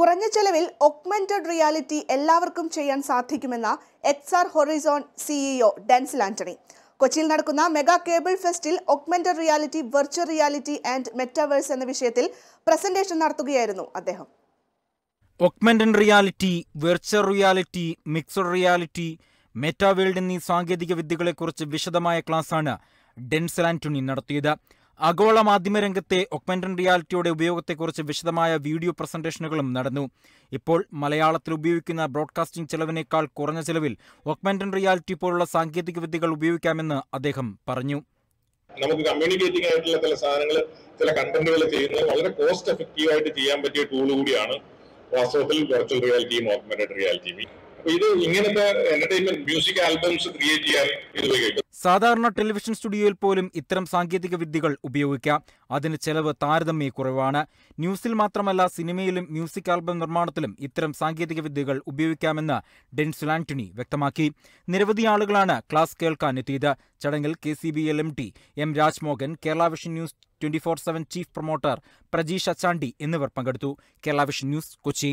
കുറഞ്ഞ ചെലവിൽ ഒക്മെന്റഡ് റിയാലിറ്റി എല്ലാവർക്കും ചെയ്യാൻ സാധിക്കുമെന്ന XR horizon CEO Denzil Antony കൊച്ചിയിൽ നടക്കുന്ന മെഗാ കേബിൾ ഫെസ്റ്റിൽ augmented reality virtual reality and metaverse എന്ന വിഷയത്തിൽ പ്രസന്റേഷൻ നടത്തുകയായിരുന്നു അദ്ദേഹം augmented reality virtual reality mixed reality meta world എന്നീ സാങ്കേതിക വിദ്യകളെക്കുറിച്ച് വിശദമായ ക്ലാസ്സാണ് ഡെൻസൽ ആന്റണി നടത്തിയത് ആഗോള മാധ്യമരംഗത്തെ ഒക്മെന്റൻ റിയാലിറ്റിയുടെ ഉപയോഗത്തെക്കുറിച്ച് വിശദമായ വീഡിയോ പ്രസന്റേഷനുകളും നടന്നു ഇപ്പോൾ മലയാളത്തിൽ ഉപയോഗിക്കുന്ന ബ്രോഡ്കാസ്റ്റിംഗ് ചെലവിനേക്കാൾ കുറഞ്ഞ ചെലവിൽ ഒക്മെന്റൻ റിയാലിറ്റി പോലുള്ള സാങ്കേതിക വിദ്യകൾ ഉപയോഗിക്കാമെന്ന് അദ്ദേഹം പറഞ്ഞു നമുക്ക് കമ്മ്യൂണിക്കേറ്റിംഗ് ആയിട്ടുള്ള ചില സാധനങ്ങൾ ചില കണ്ടന്റുകൾ ചെയ്യുന്നത് വളരെ കോസ്റ്റ് എഫക്റ്റീവ് ആയിട്ട് ചെയ്യാൻ പറ്റിയ ടൂൾ കൂടിയാണ് വാസ്തവത്തിൽ വെർച്വൽ റിയാലിറ്റിയും ഓഗ്മെന്റഡ് റിയാലിറ്റിയും ഇത് ഇങ്ങനത്തെ എന്റർടൈൻമെന്റ് മ്യൂസിക് ആൽബംസ് ക്രിയേറ്റ് ചെയ്യാൻ ഇത് ഉപയോഗിക്കും സാധാരണ ടെലിവിഷൻ സ്റ്റുഡിയോയിൽ പോലും ഇത്തരം സാങ്കേതിക വിദ്യകൾ ഉപയോഗിക്കാം അതിന് ചെലവ് താരതമ്യ കുറവാണ് ന്യൂസിൽ മാത്രമല്ല സിനിമയിലും മ്യൂസിക് ആൽബം നിർമ്മാണത്തിലും ഇത്തരം സാങ്കേതിക വിദ്യകൾ ഉപയോഗിക്കാമെന്ന് ഡെൻസ് ആന്റണി വ്യക്തമാക്കി നിരവധി ആളുകളാണ് ക്ലാസ് കേൾക്കാൻ എത്തിയത് ചടങ്ങിൽ K C B L M T M Rajmohan Kerala vision news twenty four seven chief promoter Prajeesh Achandi എന്നിവർ പങ്കെടുത്തു കേരള വിഷൻ ന്യൂസ് കൊച്ചി